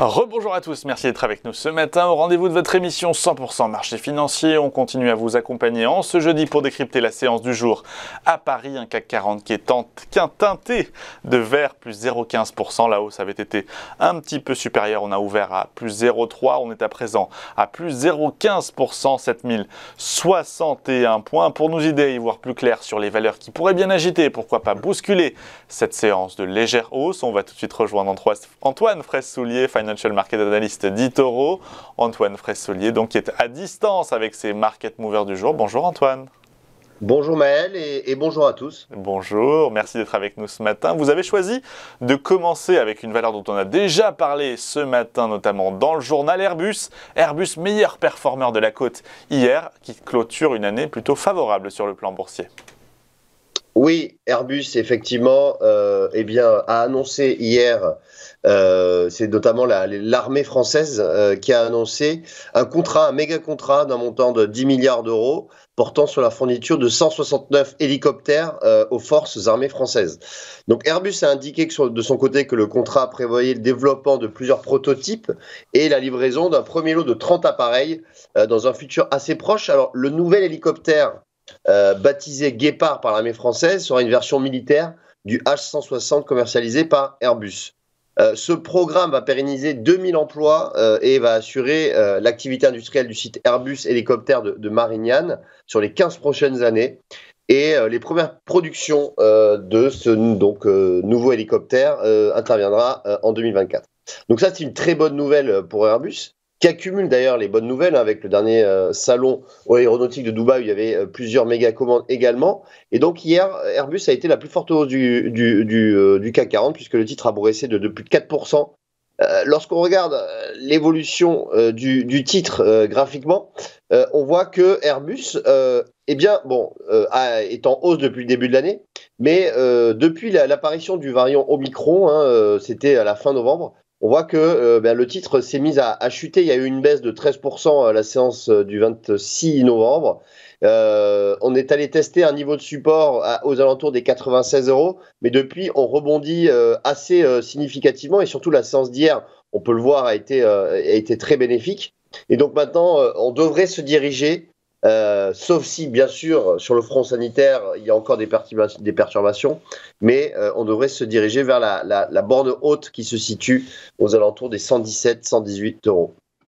Rebonjour à tous, merci d'être avec nous ce matin au rendez-vous de votre émission 100% marché financier. On continue à vous accompagner en ce jeudi pour décrypter la séance du jour à Paris, un CAC 40 qui est teinté de vert plus 0,15%. La hausse avait été un petit peu supérieure, on a ouvert à plus 0,3, on est à présent à plus 0,15%, 7061 points. Pour nous aider à y voir plus clair sur les valeurs qui pourraient bien agiter, pourquoi pas bousculer cette séance de légère hausse, on va tout de suite rejoindre Antoine Fraisse-Soulier, Financial Market Analyst d'Itoro, Antoine Fraissolier, donc qui est à distance avec ses market movers du jour. Bonjour Antoine. Bonjour Maël et, et, bonjour à tous. Bonjour, merci d'être avec nous ce matin. Vous avez choisi de commencer avec une valeur dont on a déjà parlé ce matin, notamment dans le journal Airbus. Airbus, meilleur performeur de la côte hier, qui clôture une année plutôt favorable sur le plan boursier. Oui, Airbus, effectivement, euh, eh bien, a annoncé hier, euh, c'est notamment l'armée française euh, qui a annoncé un contrat, un méga contrat d'un montant de 10 milliards d'euros portant sur la fourniture de 169 hélicoptères aux forces armées françaises. Donc Airbus a indiqué de son côté que le contrat prévoyait le développement de plusieurs prototypes et la livraison d'un premier lot de 30 appareils dans un futur assez proche. Alors le nouvel hélicoptère euh, baptisé Guépard par l'armée française, sera une version militaire du H-160 commercialisé par Airbus. Euh, ce programme va pérenniser 2000 emplois euh, et va assurer l'activité industrielle du site Airbus Hélicoptère de, de, Marignane sur les 15 prochaines années. Et les premières productions de ce donc, nouveau hélicoptère interviendra en 2024. Donc ça, c'est une très bonne nouvelle pour Airbus qui d'ailleurs les bonnes nouvelles hein, avec le dernier euh, salon aéronautique de Dubaï où il y avait euh, plusieurs méga commandes également. Et donc hier, Airbus a été la plus forte hausse du, du, euh, CAC 40 puisque le titre a progressé de, plus de 4%. Lorsqu'on regarde l'évolution du, titre graphiquement, on voit que Airbus, eh bien, bon, est en hausse depuis le début de l'année, mais depuis l'apparition du variant Omicron, hein, c'était à la fin novembre, on voit que euh, ben, le titre s'est mis à, chuter. Il y a eu une baisse de 13% à euh, la séance euh, du 26 novembre. on est allé tester un niveau de support aux alentours des 96 euros, mais depuis, on rebondit assez significativement et surtout la séance d'hier, on peut le voir, a été, a été très bénéfique. Et donc maintenant, on devrait se diriger euh, sauf si, bien sûr, sur le front sanitaire, il y a encore des, perturbations, mais euh, on devrait se diriger vers la, la, borne haute qui se situe aux alentours des 117-118 euros.